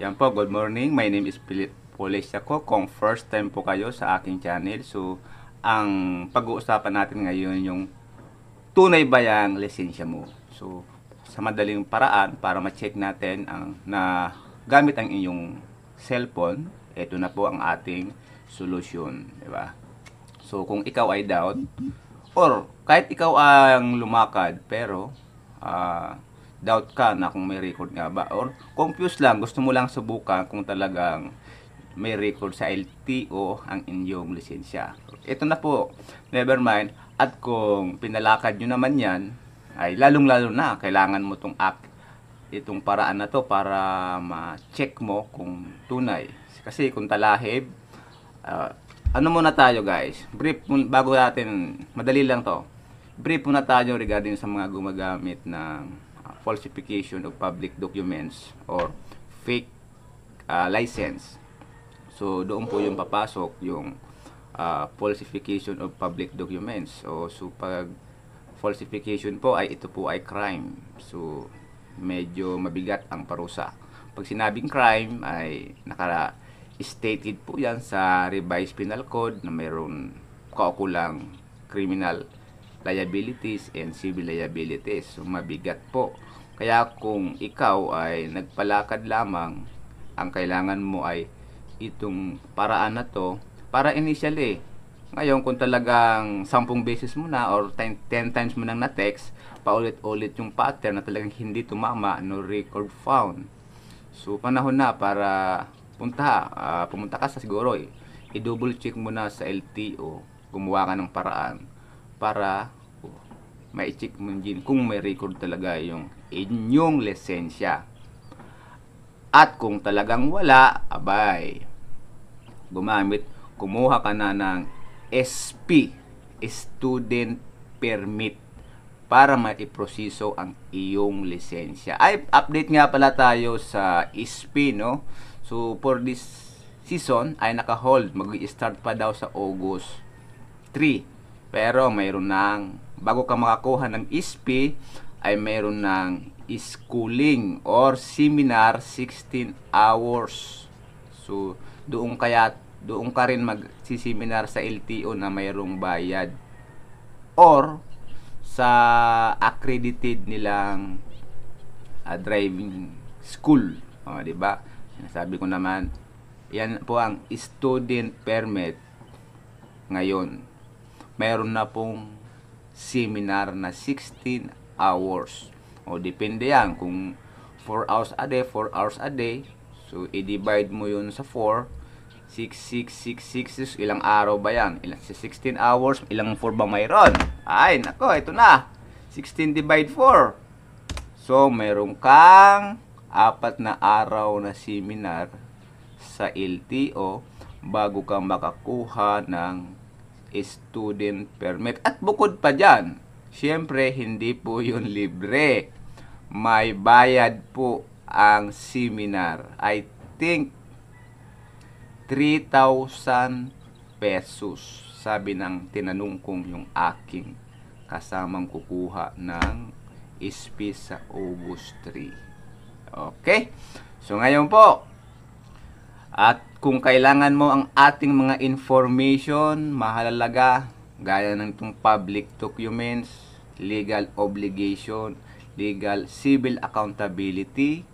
Yan po, good morning. My name is Philip Polis ko. Kung first time po kayo sa aking channel, so ang pag-uusapan natin ngayon yung tunay ba yung lisensya mo. So, sa madaling paraan para ma-check natin ang na gamit ang inyong cellphone, ito na po ang ating solution, di ba? So, kung ikaw ay down or kahit ikaw ang lumakad pero uh, doubt ka na kung may record nga ba or confused lang gusto mo lang subukan kung talagang may record sa LTO ang inyong lisensya. Ito na po, never mind. At kung pinalakad nyo naman yan, ay lalong-lalo na kailangan mo itong act, itong paraan na to para ma-check mo kung tunay. Kasi kung talahib, uh, ano muna tayo guys, brief bago natin, madali lang to, brief muna tayo regarding sa mga gumagamit ng falsification of public documents or fake uh, license. So doon po yung papasok yung uh, falsification of public documents. O, so pag falsification po ay ito po ay crime. So medyo mabigat ang parusa. Pag sinabing crime ay naka stated po yan sa revised penal code na mayroon kaukulang criminal liabilities and civil liabilities. So, mabigat po. Kaya kung ikaw ay nagpalakad lamang, ang kailangan mo ay itong paraan na to para initially. Ngayon, kung talagang 10 beses mo na or 10, 10 times mo nang na-text, paulit-ulit yung pattern na talagang hindi tumama, no record found. So, panahon na para punta, uh, pumunta ka sa siguro, eh. i-double check mo na sa LTO, gumawa ka ng paraan para ma-check mo din kung may record talaga yung inyong lisensya. At kung talagang wala, abay, gumamit, kumuha ka na ng SP, Student Permit, para maiproseso ang iyong lisensya. Ay, update nga pala tayo sa SP, no? So, for this season, ay naka-hold. Mag-start pa daw sa August 3. Pero mayroon ng, bago ka makakuha ng ISP, ay mayroon ng schooling or seminar 16 hours. So, doon kaya doon ka rin mag-seminar sa LTO na mayroong bayad or sa accredited nilang uh, driving school. O, oh, di ba? Sinasabi ko naman, yan po ang student permit ngayon meron na pong seminar na 16 hours. O depende yan kung 4 hours a day, 4 hours a day. So i-divide mo yun sa 4. 6, 6, 6, Ilang araw ba yan? Ilang, si 16 hours, ilang 4 ba mayroon? Ay, nako, ito na. 16 divide 4. So, meron kang apat na araw na seminar sa LTO bago ka makakuha ng student permit. At bukod pa dyan, syempre hindi po yun libre. May bayad po ang seminar. I think 3,000 pesos. Sabi ng tinanong kong yung aking kasamang kukuha ng SP sa August 3. Okay? So ngayon po, at kung kailangan mo ang ating mga information, mahalaga, gaya ng itong public documents, legal obligation, legal civil accountability,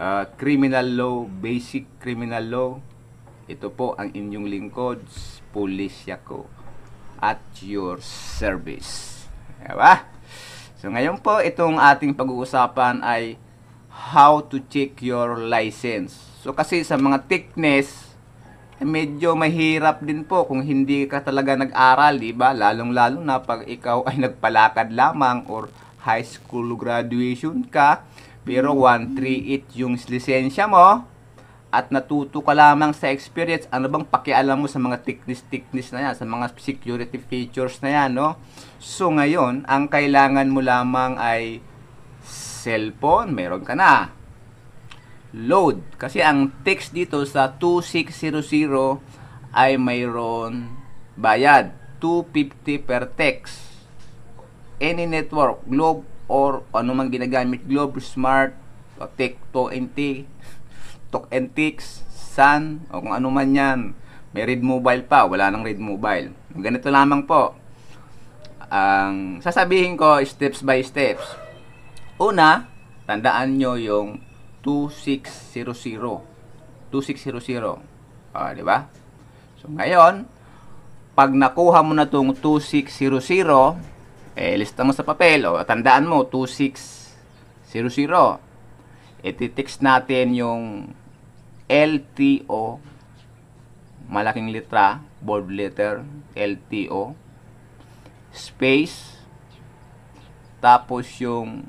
uh, criminal law, basic criminal law, ito po ang inyong lingkod, Pulisya ko at your service. Diba? So ngayon po, itong ating pag-uusapan ay how to check your license. So kasi sa mga thickness, eh, medyo mahirap din po kung hindi ka talaga nag-aral, di ba? Lalong-lalo na pag ikaw ay nagpalakad lamang or high school graduation ka, pero 138 yung lisensya mo at natuto ka lamang sa experience. Ano bang pakialam mo sa mga thickness-thickness na yan, sa mga security features na yan, no? So ngayon, ang kailangan mo lamang ay cellphone, meron ka na load. Kasi ang text dito sa 2600 ay mayroon bayad. 250 per text. Any network, Globe or anumang ginagamit, Globe, Smart, Tekto, NT, Talk and Antiques, Sun, o kung ano man yan. May Red Mobile pa, wala nang Red Mobile. Ganito lamang po. Ang sasabihin ko, steps by steps. Una, tandaan nyo yung 2600. 2600. Ah, di ba? So ngayon, pag nakuha mo na tong 2600, eh lista mo sa papel o tandaan mo 2600. Iti-text natin yung LTO malaking letra, bold letter, LTO space tapos yung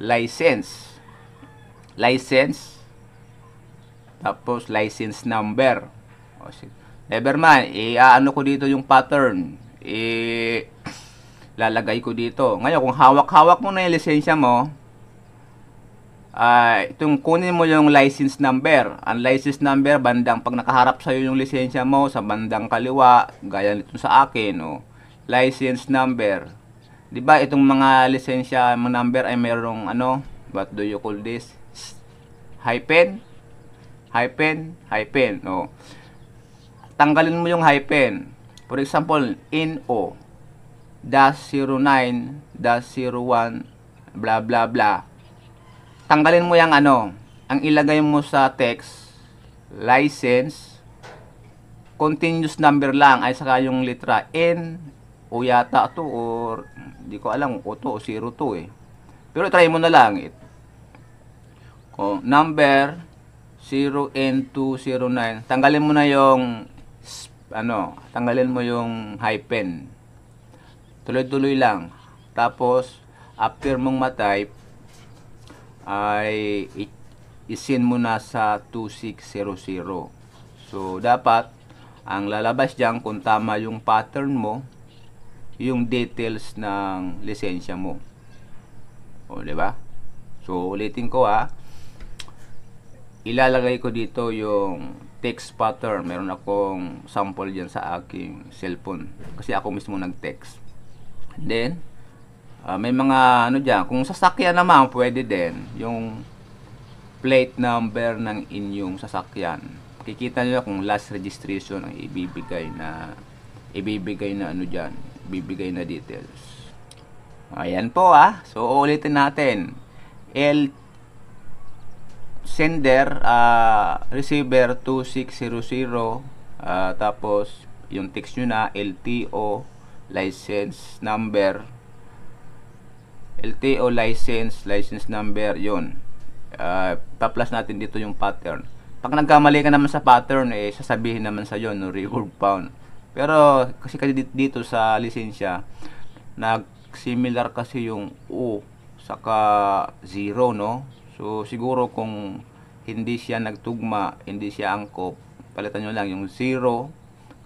license license, tapos license number. oh shit O, nevermind, iaano ko dito yung pattern. I lalagay ko dito. Ngayon, kung hawak-hawak mo na yung lisensya mo, uh, itong kunin mo yung license number. Ang license number, bandang pag nakaharap sa'yo yung lisensya mo, sa bandang kaliwa, gaya nito sa akin, oh, license number. 'Di ba itong mga lisensya, mo number ay mayroong ano, what do you call this? hyphen, hyphen, hyphen. O. Tanggalin mo yung hyphen. For example, in O, dash 09, dash 01, blah blah blah. Tanggalin mo yung ano, ang ilagay mo sa text, license, continuous number lang, ay saka yung litra N, o yata to, or, di ko alam, o to, o 0 to eh. Pero try mo na lang, Oh, number 0N209. Tanggalin mo na yung ano, tanggalin mo yung hyphen. Tuloy-tuloy lang. Tapos, after mong matype, ay isin mo na sa 2600. So, dapat, ang lalabas diyan kung tama yung pattern mo, yung details ng lisensya mo. O, ba? So, ulitin ko ha. Ah ilalagay ko dito yung text pattern. Meron akong sample dyan sa aking cellphone. Kasi ako mismo nag-text. Then, uh, may mga ano dyan. Kung sasakyan naman, pwede din. Yung plate number ng inyong sasakyan. Kikita nyo kung last registration ang ibibigay na ibibigay na ano dyan. Ibibigay na details. Ayan po ah. So, uulitin natin. LT sender, uh, receiver 2600, uh, ah, tapos yung text nyo na LTO, license number, LTO license, license number, yun. Uh, ah, paplas natin dito yung pattern. Pag nagkamali ka naman sa pattern, eh, sasabihin naman sa yon no, reward pound. Pero, kasi kasi dito sa lisensya, nag-similar kasi yung U saka 0, no? So, siguro kung hindi siya nagtugma, hindi siya angkop, palitan nyo lang yung 0,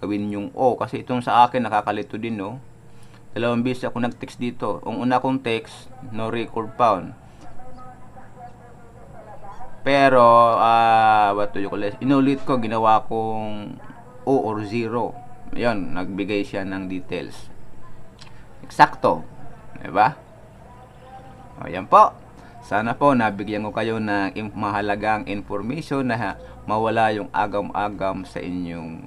gawin yung O. Kasi itong sa akin, nakakalito din, no? Dalawang beses ako nag-text dito. Ang una kong text, no record found. Oh. Pero, ah, uh, what do you call it? Inulit ko, ginawa kong O or 0. Ayun, nagbigay siya ng details. Eksakto. Diba? O, yan po. Sana po nabigyan ko kayo ng mahalagang information na mawala yung agam-agam sa inyong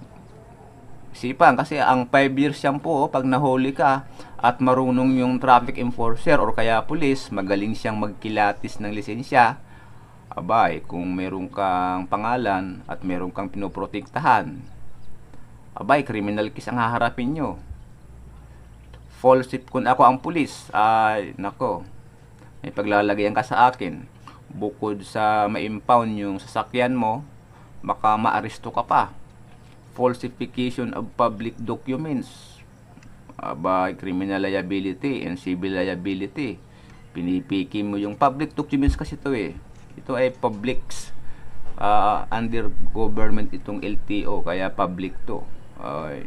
sipan. Kasi ang 5 years yan po, oh, pag nahuli ka at marunong yung traffic enforcer or kaya pulis, magaling siyang magkilatis ng lisensya, abay, kung meron kang pangalan at meron kang pinoprotektahan, abay, criminal case ang haharapin nyo. False kun ako ang pulis, ay, nako, may paglalagyan ka sa akin. Bukod sa ma-impound yung sasakyan mo, baka maaresto ka pa. Falsification of public documents. Aba, criminal liability and civil liability. Pinipiki mo yung public documents kasi to eh. Ito ay publics. Uh, under government itong LTO, kaya public to. Uh,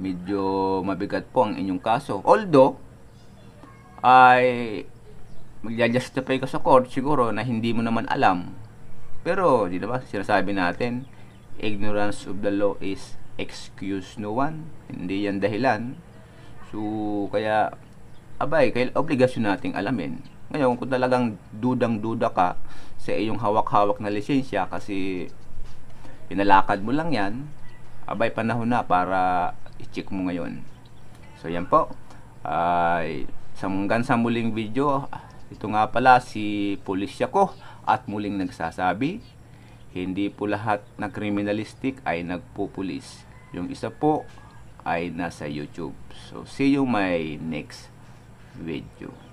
medyo mabigat po ang inyong kaso. Although, ay magja-justify ka sa court siguro na hindi mo naman alam. Pero, di ba, sinasabi natin, ignorance of the law is excuse no one. Hindi yan dahilan. So, kaya, abay, kaya obligasyon nating alamin. Ngayon, kung talagang dudang-duda ka sa iyong hawak-hawak na lisensya kasi pinalakad mo lang yan, abay, panahon na para i-check mo ngayon. So, yan po. Ay, uh, hanggang sa muling video, ito nga pala si pulisya ko at muling nagsasabi, hindi po lahat na criminalistic ay nagpupulis. Yung isa po ay nasa YouTube. So, see you my next video.